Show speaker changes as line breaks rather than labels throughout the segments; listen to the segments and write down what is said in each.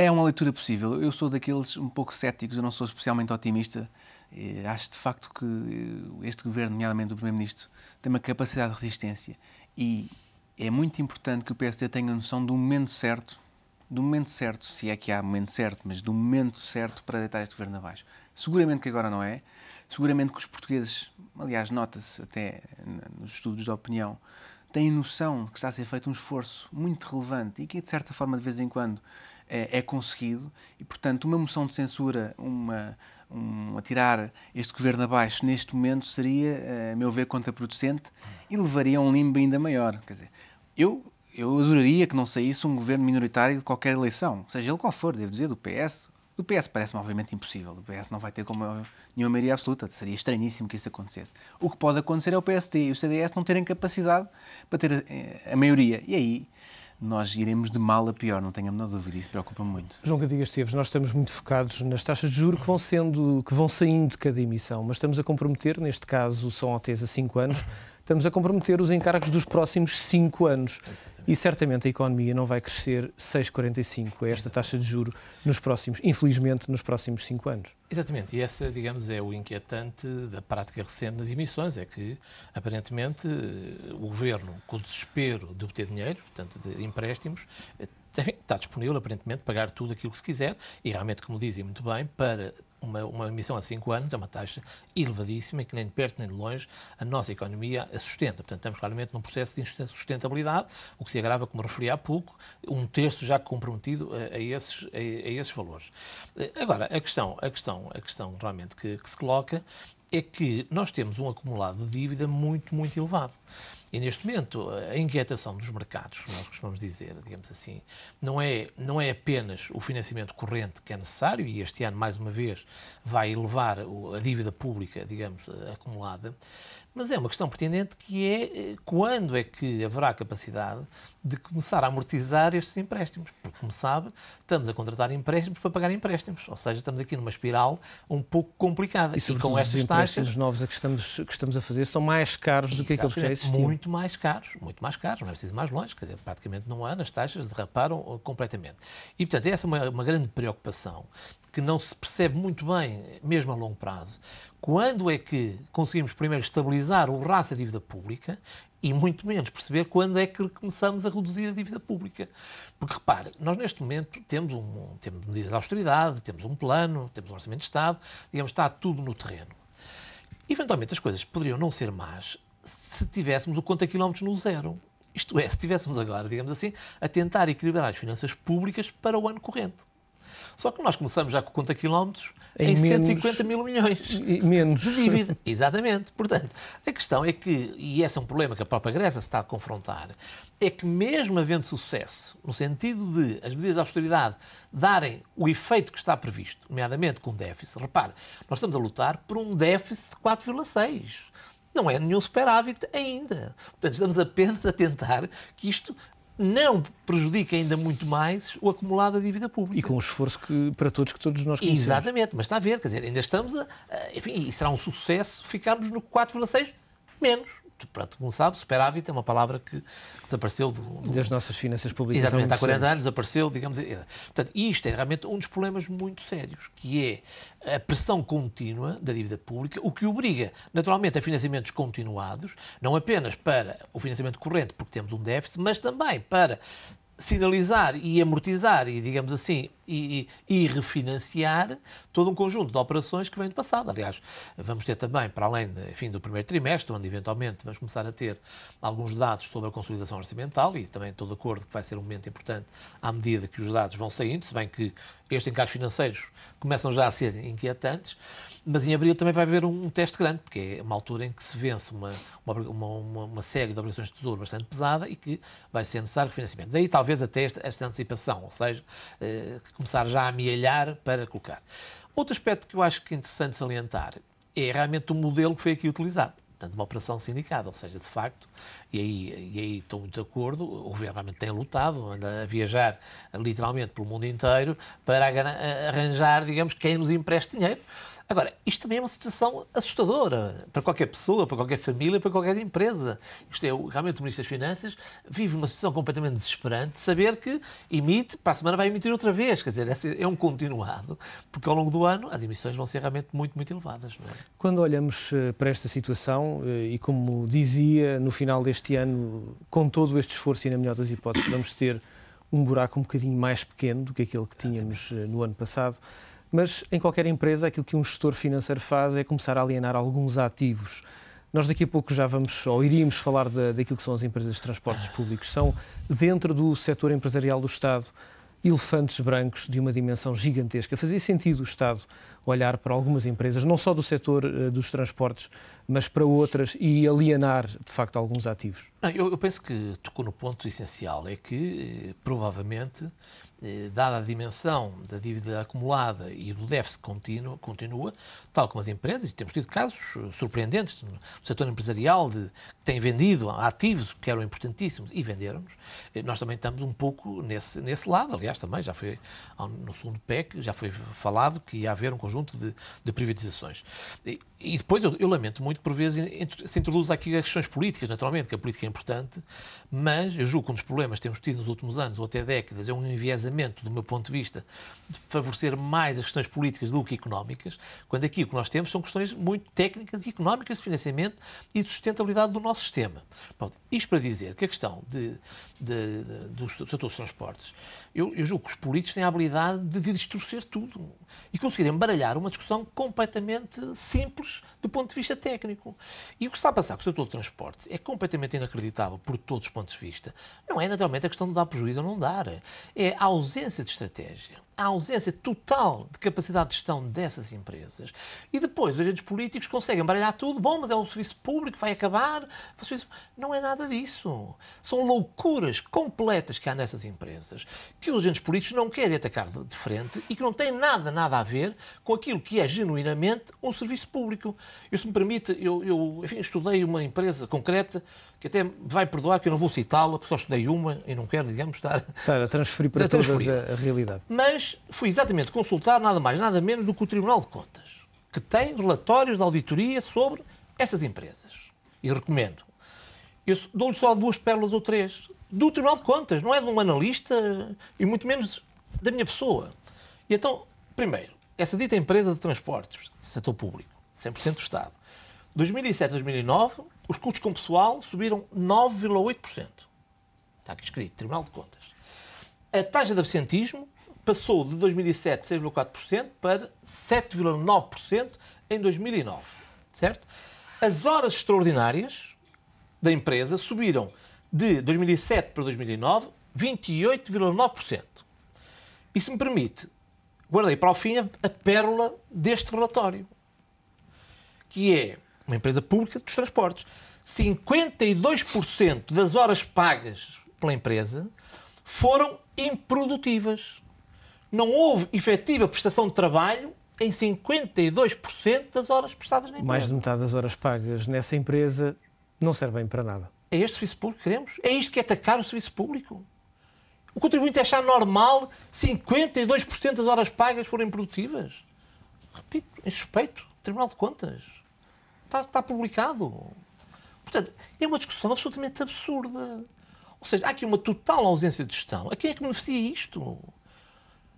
É uma leitura possível. Eu sou daqueles um pouco céticos, eu não sou especialmente otimista. Acho de facto que eh, este governo, nomeadamente o Primeiro-Ministro, tem uma capacidade de resistência. E é muito importante que o PSD tenha noção do momento certo, do momento certo, se é que há momento certo, mas do momento certo para deitar este governo abaixo. Seguramente que agora não é. Seguramente que os portugueses, aliás, nota-se até nos estudos de opinião, têm noção que está a ser feito um esforço muito relevante e que, de certa forma, de vez em quando, é, é conseguido e, portanto, uma moção de censura, uma, um, atirar este governo abaixo neste momento seria, eh, a meu ver, contraproducente e levaria a um limbo ainda maior. Quer dizer, eu, eu adoraria que não saísse um governo minoritário de qualquer eleição, seja ele qual for, devo dizer, do PS. Do PS parece-me, obviamente, impossível. o PS não vai ter como nenhuma maioria absoluta. Seria estranhíssimo que isso acontecesse. O que pode acontecer é o PST e o CDS não terem capacidade para ter a, eh, a maioria. E aí nós iremos de mal a pior, não tenho a menor dúvida, isso preocupa-me muito.
João Cantigas Esteves, nós estamos muito focados nas taxas de juros que vão, sendo, que vão saindo de cada emissão, mas estamos a comprometer, neste caso são OTs a 5 anos, estamos a comprometer os encargos dos próximos cinco anos. Exatamente. E certamente a economia não vai crescer 6,45 a é esta taxa de juro nos próximos, infelizmente, nos próximos cinco anos.
Exatamente, e essa, digamos, é o inquietante da prática recente das emissões, é que, aparentemente, o governo, com o desespero de obter dinheiro, portanto, de empréstimos, está disponível, aparentemente, pagar tudo aquilo que se quiser e realmente, como dizem muito bem, para uma, uma emissão a 5 anos é uma taxa elevadíssima e que nem de perto nem de longe a nossa economia a sustenta. Portanto, estamos claramente num processo de sustentabilidade, o que se agrava, como referi há pouco, um terço já comprometido a, a esses, a, a, esses valores. Eh, agora, a questão, a questão, a questão realmente que, que se coloca é que nós temos um acumulado de dívida muito, muito elevado. E neste momento, a inquietação dos mercados, como nós costumamos dizer, digamos assim, não é, não é apenas o financiamento corrente que é necessário, e este ano, mais uma vez, vai elevar a dívida pública, digamos, acumulada, mas é uma questão pertinente que é eh, quando é que haverá capacidade de começar a amortizar estes empréstimos, porque, como sabe, estamos a contratar empréstimos para pagar empréstimos, ou seja, estamos aqui numa espiral um pouco complicada. E, e com estas taxas... Os novos a que estamos, que estamos a fazer são mais caros do que aqueles que já existiam. Muito mais caros, muito mais caros, não é preciso mais longe, quer dizer, praticamente num ano as taxas derraparam uh, completamente. E, portanto, essa é uma, uma grande preocupação que não se percebe muito bem, mesmo a longo prazo, quando é que conseguimos primeiro estabilizar o raço da dívida pública e muito menos perceber quando é que começamos a reduzir a dívida pública. Porque repare, nós neste momento temos, um, temos medidas de austeridade, temos um plano, temos um orçamento de Estado, digamos, está tudo no terreno. Eventualmente as coisas poderiam não ser más se tivéssemos o conta quilómetros no zero. Isto é, se estivéssemos agora, digamos assim, a tentar equilibrar as finanças públicas para o ano corrente. Só que nós começamos já com conta quilómetros em, em 150 mil milhões menos. de dívida. Exatamente. Portanto, a questão é que, e esse é um problema que a própria Grécia se está a confrontar, é que mesmo havendo sucesso, no sentido de as medidas de austeridade darem o efeito que está previsto, nomeadamente com déficit, repare, nós estamos a lutar por um déficit de 4,6% não é nenhum superávit ainda. Portanto, estamos apenas a tentar que isto não prejudica ainda muito mais o acumulado da dívida pública. E com o
esforço que, para todos que todos nós conhecemos. Exatamente,
mas está a ver, quer dizer, ainda estamos a. Enfim, e será um sucesso ficarmos no 4,6 menos pronto, como sabe, superávit é uma palavra que desapareceu do, do... das nossas finanças públicas. Exatamente, há 40 anos desapareceu, digamos. É, portanto, isto é realmente um dos problemas muito sérios, que é a pressão contínua da dívida pública, o que obriga, naturalmente, a financiamentos continuados, não apenas para o financiamento corrente, porque temos um déficit, mas também para sinalizar e amortizar e, digamos assim, e, e, e, refinanciar todo um conjunto de operações que vem do passado. Aliás, vamos ter também, para além de, enfim, do primeiro trimestre, onde eventualmente vamos começar a ter alguns dados sobre a consolidação orçamental e também estou de acordo que vai ser um momento importante à medida que os dados vão saindo, se bem que estes encargos financeiros começam já a ser inquietantes. Mas em abril também vai haver um, um, teste grande, porque é uma altura em que se vence uma, uma, uma, uma, série de obrigações de tesouro bastante pesada e que vai ser necessário refinanciamento. Daí talvez até esta, esta antecipação, ou seja, eh, começar já a amealhar para colocar. Outro aspecto que eu acho que é interessante salientar é realmente o modelo que foi aqui utilizado. Portanto, uma operação sindicada, ou seja, de facto, e aí, e aí estou muito de acordo, o governo realmente tem lutado, anda a viajar literalmente pelo mundo inteiro para arranjar, digamos, quem nos empreste dinheiro. Agora, isto também é uma situação assustadora para qualquer pessoa, para qualquer família, para qualquer empresa. Isto é, realmente, o Ministro das Finanças vive uma situação completamente desesperante de saber que emite, para a semana vai emitir outra vez. Quer dizer, é um continuado, porque ao longo do ano as emissões vão ser realmente muito, muito elevadas. É?
Quando olhamos eh, para esta situação, eh, e como dizia, no final deste ano, com todo este esforço e na melhor das hipóteses, vamos ter um buraco um bocadinho mais pequeno do que aquele que tínhamos eh, no ano passado. Mas em qualquer empresa, aquilo que um gestor financeiro faz é começar a alienar alguns ativos. Nós daqui a pouco já vamos, ou iríamos falar daquilo que são as empresas de transportes públicos. São, dentro do setor empresarial do Estado, elefantes brancos de uma dimensão gigantesca. Fazia sentido o Estado olhar para algumas empresas, não só do setor eh, dos transportes, mas para outras e alienar, de facto, alguns ativos?
Não, eu, eu penso que tocou no ponto essencial, é que eh, provavelmente eh, dada a dimensão da dívida acumulada e do déficit continua, continua, tal como as empresas, e temos tido casos surpreendentes no setor empresarial de, que têm vendido ativos que eram importantíssimos e venderam-nos, nós também estamos um pouco nesse, nesse lado, aliás também já foi no segundo PEC, já foi falado que ia haver um conjunto conjunto de, de privatizações. E, e depois eu, eu, lamento muito, por vezes, se introduza aqui as questões políticas, naturalmente, que a política é importante, mas eu julgo que um dos problemas que temos tido nos últimos anos ou até décadas é um enviesamento, do meu ponto de vista, de favorecer mais as questões políticas do que económicas, quando aqui o que nós temos são questões muito técnicas e económicas de financiamento e de sustentabilidade do nosso sistema. Pronto, isto para dizer que a questão de, de, de do setor dos transportes, eu, eu julgo que os políticos têm a habilidade de, de distorcer tudo e conseguir embaralhar uma discussão completamente simples do ponto de vista técnico. E o que está a passar com o setor de transportes é completamente inacreditável por todos os pontos de vista. Não é naturalmente a questão de dar prejuízo ou não dar, é a ausência de estratégia a ausência total de capacidade de gestão dessas empresas. E depois os agentes políticos conseguem baralhar tudo, bom, mas é um serviço público, que vai acabar. Não é nada disso. São loucuras completas que há nessas empresas, que os agentes políticos não querem atacar de frente e que não têm nada, nada a ver com aquilo que é genuinamente um serviço público. Eu, se me permite, eu, eu enfim, estudei uma empresa concreta que até vai perdoar que eu não vou citá-la, porque só estudei uma e não quero, digamos, estar...
Estar a transferir para a transferir. todas a, a realidade.
Mas fui exatamente consultar nada mais, nada menos do que o Tribunal de Contas, que tem relatórios de auditoria sobre essas empresas. E recomendo. Eu dou-lhe só duas pérolas ou três. Do Tribunal de Contas, não é de um analista e muito menos da minha pessoa. E então, primeiro, essa dita empresa de transportes, setor público, 100% do Estado, 2007 2009, os custos com pessoal subiram 9,8%. Está aqui escrito, Tribunal de Contas. A taxa de absentismo passou de 2007 6,4% para 7,9% em 2009, certo? As horas extraordinárias da empresa subiram de 2007 para 2009 28,9%. E se me permite, guardei para o fim a, a pérola deste relatório, que é uma empresa pública dos transportes. 52% das horas pagas pela empresa foram improdutivas não houve efetiva prestação de trabalho em 52% das horas prestadas na empresa. Mais de
metade das horas pagas nessa empresa não servem para nada.
É este serviço público que queremos? É isto que é atacar o serviço público? O contribuinte é achar normal 52% das horas pagas forem produtivas? Repito, é suspeito, Tribunal de Contas. Está, está publicado. Portanto, é uma discussão absolutamente absurda. Ou seja, há aqui uma total ausência de gestão. A quem é que beneficia isto?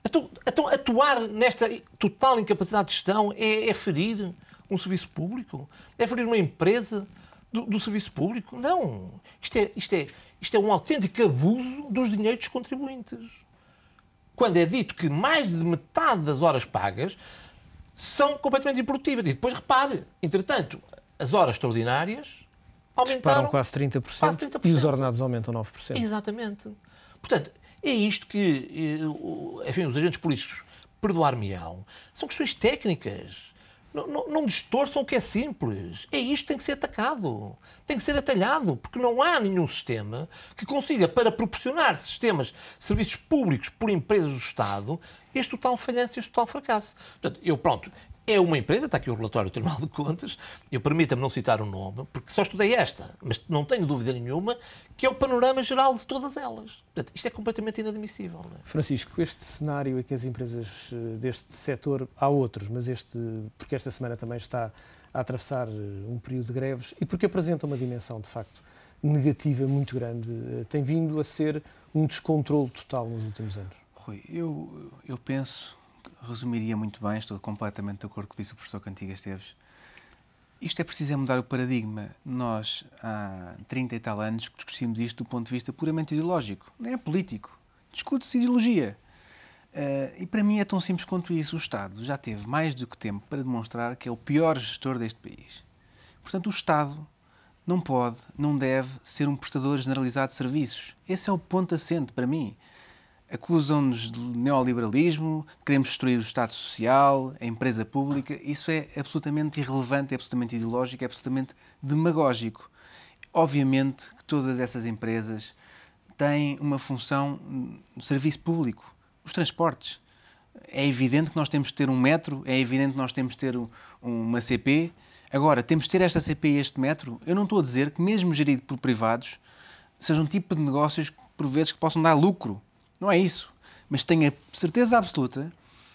Então, então, atuar nesta total incapacidade de gestão é, é, ferir um serviço público? É ferir uma empresa do, do serviço público? Não. Isto é, isto, é, isto é um autêntico abuso dos dinheiros dos contribuintes. Quando é dito que mais de metade das horas pagas são completamente improdutivas. E depois repare, entretanto, as horas extraordinárias aumentaram. Disparam quase 30%, quase 30%. e os ordenados aumentam 9%. Exatamente. Portanto, é isto que eh, enfim, os agentes políticos perdoar-me-ão. São questões técnicas. Não, não, não, distorçam o que é simples. É isto que tem que ser atacado. Tem que ser atalhado, porque não há nenhum sistema que consiga, para proporcionar sistemas, serviços públicos por empresas do Estado, este total falhança, este total fracasso. Portanto, eu, pronto, é uma empresa, está aqui o relatório do Tribunal de Contas, eu permita-me não citar o nome, porque só estudei esta, mas não tenho dúvida nenhuma que é o panorama geral de todas elas. Portanto, isto é completamente inadmissível. É?
Francisco, este cenário é que as empresas eh, deste setor, há outros, mas este, porque esta semana também está a atravessar eh, um período de greves e porque apresenta uma dimensão, de facto, negativa muito grande, eh, tem vindo a ser um descontrole total nos últimos anos.
Rui, eu, eu penso resumiria muito bem, estou completamente de acordo com o que disse o professor Cantiga Esteves. Isto é preciso é mudar o paradigma. Nós, há 30 e tal anos, discutimos isto do ponto de vista puramente ideológico, não é político. Discute-se ideologia. Uh, e para mim é tão simples quanto isso. O Estado já teve mais do que tempo para demonstrar que é o pior gestor deste país. Portanto, o Estado não pode, não deve ser um prestador generalizado de serviços. Esse é o ponto assente para mim acusam-nos de neoliberalismo, queremos destruir o Estado Social, a empresa pública. Isso é absolutamente irrelevante, é absolutamente ideológico, é absolutamente demagógico. Obviamente que todas essas empresas têm uma função de serviço público. Os transportes. É evidente que nós temos de ter um metro, é evidente que nós temos de ter uma CP. Agora, temos de ter esta CP e este metro. Eu não estou a dizer que, mesmo gerido por privados, seja um tipo de negócios por vezes que possam dar lucro não é isso. Mas tenho a certeza absoluta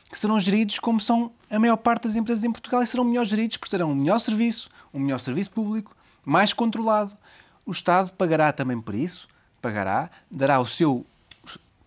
que serão geridos como são a maior parte das empresas em Portugal e serão melhor geridos porque terão um melhor serviço, um melhor serviço público, mais controlado. O Estado pagará também por isso, pagará, dará o seu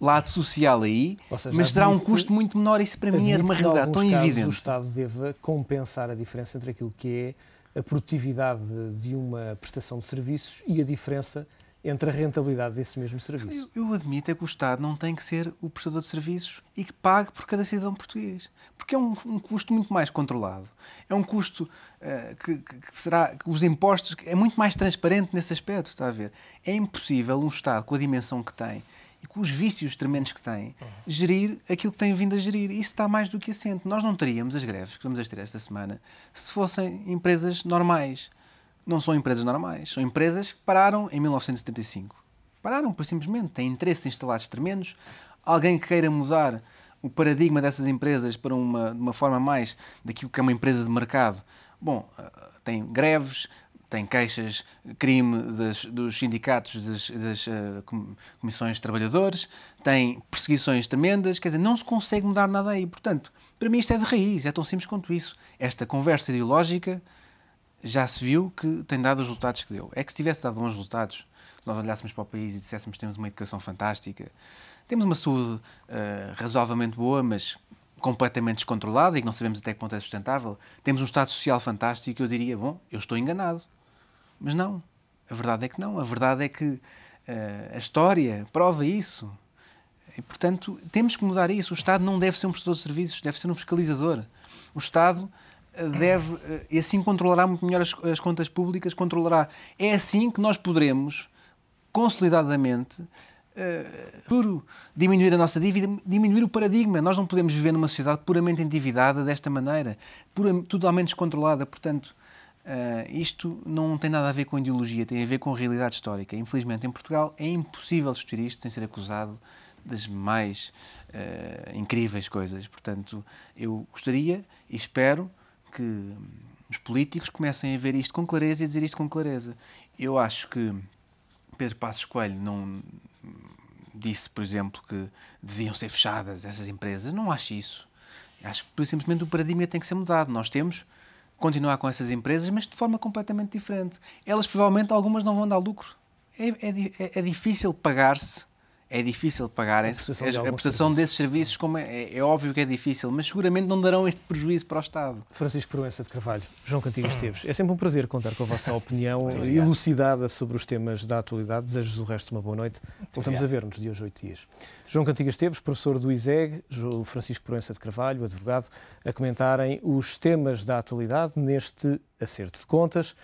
lado social aí, seja, mas terá um custo muito menor. Isso para mim é uma realidade tão casos, evidente. O
Estado deve compensar a diferença entre aquilo que é a produtividade de uma prestação de serviços e a diferença entre a
rentabilidade desse mesmo serviço. Eu, eu, admito é que o Estado não tem que ser o prestador de serviços e que pague por cada cidadão português. Porque é um, um custo muito mais controlado. É um custo uh, que, que, será. Que os impostos. é muito mais transparente nesse aspecto, está a ver? É impossível um Estado com a dimensão que tem e com os vícios tremendos que tem, gerir aquilo que tem vindo a gerir. Isso está mais do que assente. Nós não teríamos as greves que vamos ter esta semana se fossem empresas normais não são empresas normais, são empresas que pararam em 1975. Pararam, por simplesmente, têm interesses instalados tremendos. Alguém que queira mudar o paradigma dessas empresas para uma, uma forma mais daquilo que é uma empresa de mercado, bom, eh, tem greves, tem queixas, crime das, dos sindicatos, das, das eh, comissões de trabalhadores, tem perseguições tremendas, quer dizer, não se consegue mudar nada aí. Portanto, para mim isto é de raiz, é tão simples quanto isso. Esta conversa ideológica já se viu que tem dado os resultados que deu. É que se tivesse dado bons resultados, se nós olhássemos para o país e disséssemos que temos uma educação fantástica, temos uma saúde uh, razoavelmente boa, mas completamente descontrolada e que não sabemos até que ponto é sustentável, temos um Estado social fantástico, eu diria, bom, eu estou enganado. Mas não, a verdade é que não. A verdade é que uh, a história prova isso. E, portanto, temos que mudar isso. O Estado não deve ser um prestador de serviços, deve ser um fiscalizador. O Estado deve, eh, e assim controlará muito melhor as, as contas públicas, controlará. É assim que nós poderemos, consolidadamente, eh, puro diminuir a nossa dívida, diminuir o paradigma. Nós não podemos viver numa sociedade puramente endividada desta maneira, pura, totalmente descontrolada. Portanto, uh, isto não tem nada a ver com ideologia, tem a ver com realidade histórica. Infelizmente, em Portugal é impossível discutir isto sem ser acusado das mais uh, incríveis coisas. Portanto, eu gostaria e espero que os políticos comecem a ver isto com clareza e a dizer isto com clareza. Eu acho que Pedro Passos Coelho não disse, por exemplo, que deviam ser fechadas essas empresas. Não acho isso. Acho que simplesmente o paradigma tem que ser mudado. Nós temos continuar com essas empresas, mas de forma completamente diferente. Elas provavelmente algumas não vão dar lucro. É, é, é difícil pagar-se é difícil pagarem a a prestação desses serviços, como é, é, é, óbvio que é difícil, mas seguramente não darão este prejuízo para o Estado. Francisco Proença de Carvalho, João Cantigas
Esteves, é sempre um prazer contar com a vossa opinião elucidada sobre os temas da atualidade. Desejo-vos o resto de uma boa noite. Voltamos a ver-nos de hoje oito dias. João Cantigas Esteves, professor do ISEG, Francisco Proença de Carvalho, advogado, a comentarem os temas da atualidade neste acerto de contas.